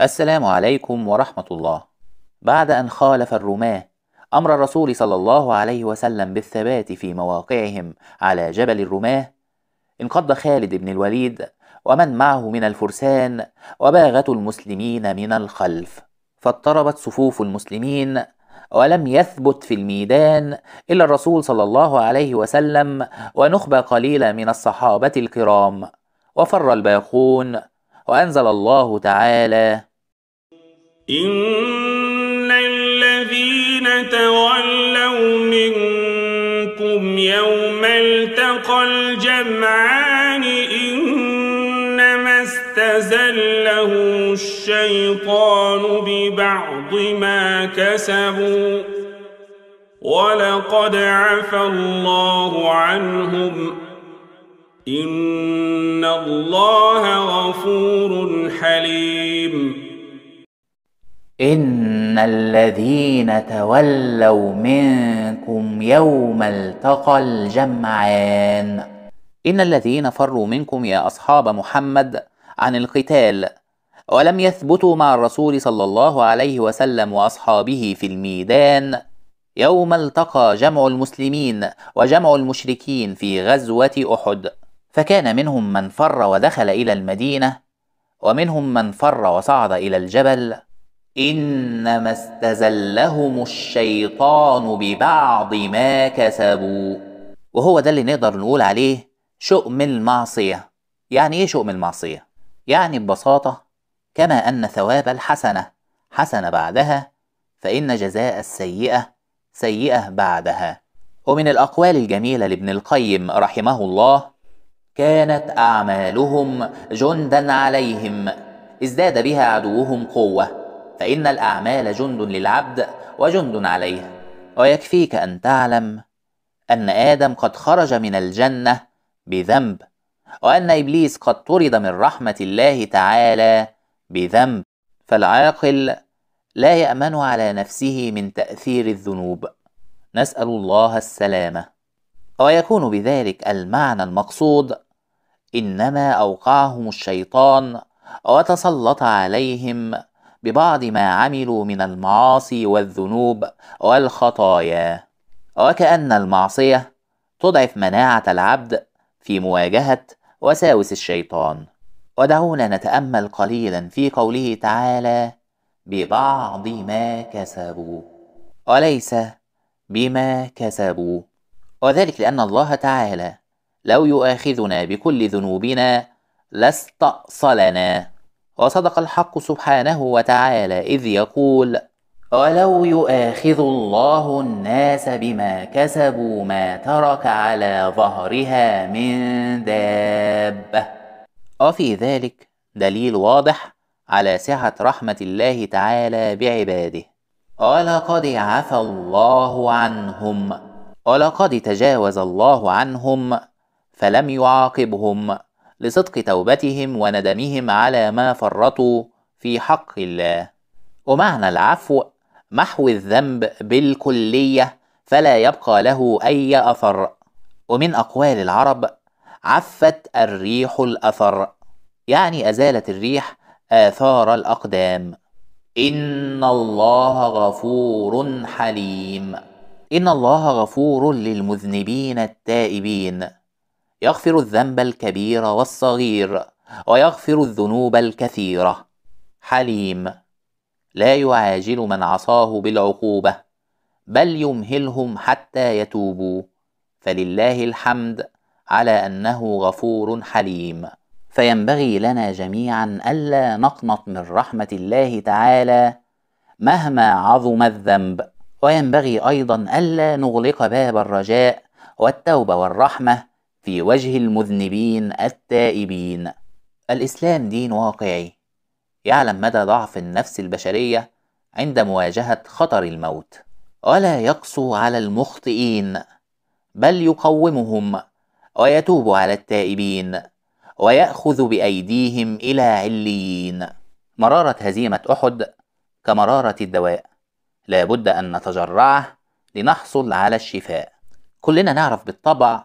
السلام عليكم ورحمة الله. بعد أن خالف الرماة أمر الرسول صلى الله عليه وسلم بالثبات في مواقعهم على جبل الرماة، انقض خالد بن الوليد ومن معه من الفرسان وباغتوا المسلمين من الخلف، فاضطربت صفوف المسلمين ولم يثبت في الميدان إلا الرسول صلى الله عليه وسلم ونخبة قليلة من الصحابة الكرام، وفر الباقون وأنزل الله تعالى إن الذين تولوا منكم يوم التقى الجمعان إنما استزله الشيطان ببعض ما كسبوا ولقد عفى الله عنهم إن الله غفور حليم إن الذين تولوا منكم يوم التقى الجمعان إن الذين فروا منكم يا أصحاب محمد عن القتال ولم يثبتوا مع الرسول صلى الله عليه وسلم وأصحابه في الميدان يوم التقى جمع المسلمين وجمع المشركين في غزوة أحد فكان منهم من فر ودخل الى المدينه ومنهم من فر وصعد الى الجبل انما استزلهم الشيطان ببعض ما كسبوا وهو ده اللي نقدر نقول عليه شؤم المعصيه يعني ايه شؤم المعصيه يعني ببساطه كما ان ثواب الحسنه حسنه بعدها فان جزاء السيئه سيئه بعدها ومن الاقوال الجميله لابن القيم رحمه الله كانت اعمالهم جندا عليهم ازداد بها عدوهم قوه فان الاعمال جند للعبد وجند عليه ويكفيك ان تعلم ان ادم قد خرج من الجنه بذنب وان ابليس قد طرد من رحمه الله تعالى بذنب فالعاقل لا يامن على نفسه من تاثير الذنوب نسال الله السلامه ويكون بذلك المعنى المقصود انما اوقعهم الشيطان وتسلط عليهم ببعض ما عملوا من المعاصي والذنوب والخطايا وكأن المعصية تضعف مناعة العبد في مواجهة وساوس الشيطان ودعونا نتأمل قليلا في قوله تعالى ببعض ما كسبوا وليس بما كسبوا وذلك لأن الله تعالى لو يؤاخذنا بكل ذنوبنا لاستأصلنا وصدق الحق سبحانه وتعالى إذ يقول ولو يؤاخذ الله الناس بما كسبوا ما ترك على ظهرها من دابة وفي ذلك دليل واضح على سعة رحمة الله تعالى بعباده ولقد عفى الله عنهم ولقد تجاوز الله عنهم فلم يعاقبهم لصدق توبتهم وندمهم على ما فرطوا في حق الله ومعنى العفو محو الذنب بالكليه فلا يبقى له اي اثر ومن اقوال العرب عفت الريح الاثر يعني ازالت الريح اثار الاقدام ان الله غفور حليم ان الله غفور للمذنبين التائبين يغفر الذنب الكبير والصغير ويغفر الذنوب الكثيرة حليم لا يعاجل من عصاه بالعقوبة بل يمهلهم حتى يتوبوا فلله الحمد على أنه غفور حليم فينبغي لنا جميعا ألا نقنط من رحمة الله تعالى مهما عظم الذنب وينبغي أيضا ألا نغلق باب الرجاء والتوبة والرحمة في وجه المذنبين التائبين الإسلام دين واقعي يعلم مدى ضعف النفس البشرية عند مواجهة خطر الموت ولا يقسو على المخطئين بل يقومهم ويتوب على التائبين ويأخذ بأيديهم إلى عليين مرارة هزيمة أحد كمرارة الدواء لابد أن نتجرعه لنحصل على الشفاء كلنا نعرف بالطبع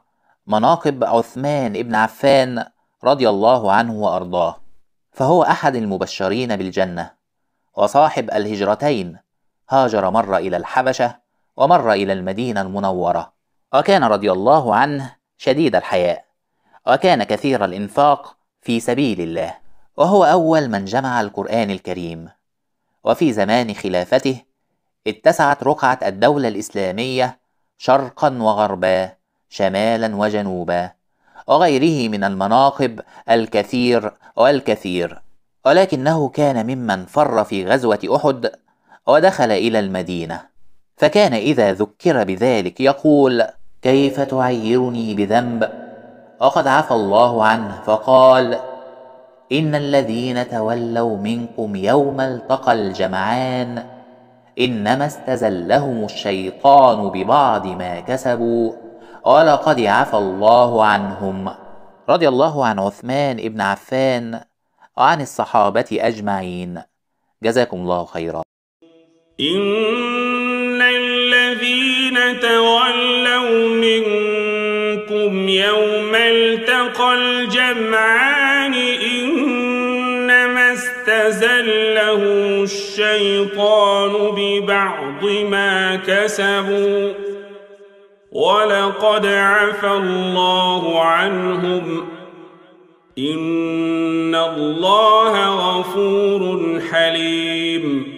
مناقب عثمان بن عفان رضي الله عنه وارضاه فهو احد المبشرين بالجنه وصاحب الهجرتين هاجر مره الى الحبشه ومره الى المدينه المنوره وكان رضي الله عنه شديد الحياء وكان كثير الانفاق في سبيل الله وهو اول من جمع القران الكريم وفي زمان خلافته اتسعت رقعه الدوله الاسلاميه شرقا وغربا شمالا وجنوبا وغيره من المناقب الكثير والكثير ولكنه كان ممن فر في غزوة أحد ودخل إلى المدينة فكان إذا ذكر بذلك يقول كيف تعيرني بذنب وقد عفى الله عنه فقال إن الذين تولوا منكم يوم التقى الجمعان إنما استزلهم الشيطان ببعض ما كسبوا ولقد عفى الله عنهم رضي الله عن عثمان بن عفان وعن الصحابة أجمعين جزاكم الله خيرا إن الذين تولوا منكم يوم التقى الجمعان إنما استزله الشيطان ببعض ما كسبوا ولقد عفى الله عنهم إن الله غفور حليم